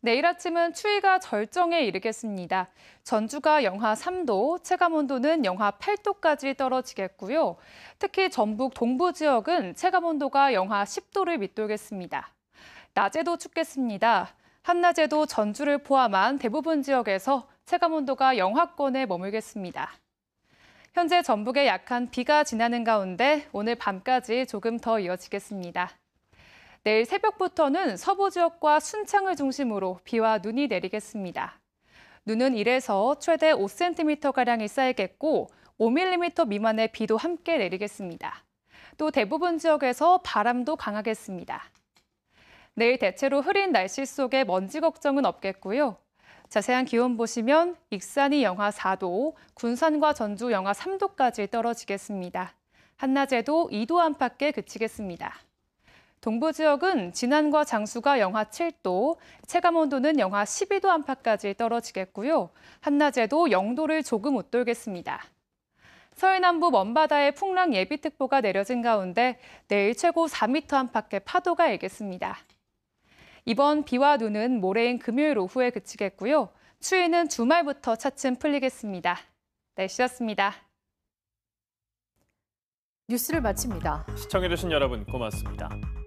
내일 네, 아침은 추위가 절정에 이르겠습니다. 전주가 영하 3도, 체감온도는 영하 8도까지 떨어지겠고요. 특히 전북 동부 지역은 체감온도가 영하 10도를 밑돌겠습니다. 낮에도 춥겠습니다. 한낮에도 전주를 포함한 대부분 지역에서 체감온도가 영하권에 머물겠습니다. 현재 전북에 약한 비가 지나는 가운데 오늘 밤까지 조금 더 이어지겠습니다. 내일 새벽부터는 서부 지역과 순창을 중심으로 비와 눈이 내리겠습니다. 눈은 1에서 최대 5cm가량이 쌓이겠고 5mm 미만의 비도 함께 내리겠습니다. 또 대부분 지역에서 바람도 강하겠습니다. 내일 대체로 흐린 날씨 속에 먼지 걱정은 없겠고요. 자세한 기온 보시면 익산이 영하 4도, 군산과 전주 영하 3도까지 떨어지겠습니다. 한낮에도 2도 안팎에 그치겠습니다. 동부 지역은 진안과 장수가 영하 7도, 체감온도는 영하 12도 안팎까지 떨어지겠고요. 한낮에도 0도를 조금 웃돌겠습니다. 서해남부 먼바다에 풍랑 예비특보가 내려진 가운데 내일 최고 4m 안팎의 파도가 일겠습니다. 이번 비와 눈은 모레인 금요일 오후에 그치겠고요. 추위는 주말부터 차츰 풀리겠습니다. 날씨였습니다. 뉴스를 마칩니다. 시청해주신 여러분 고맙습니다.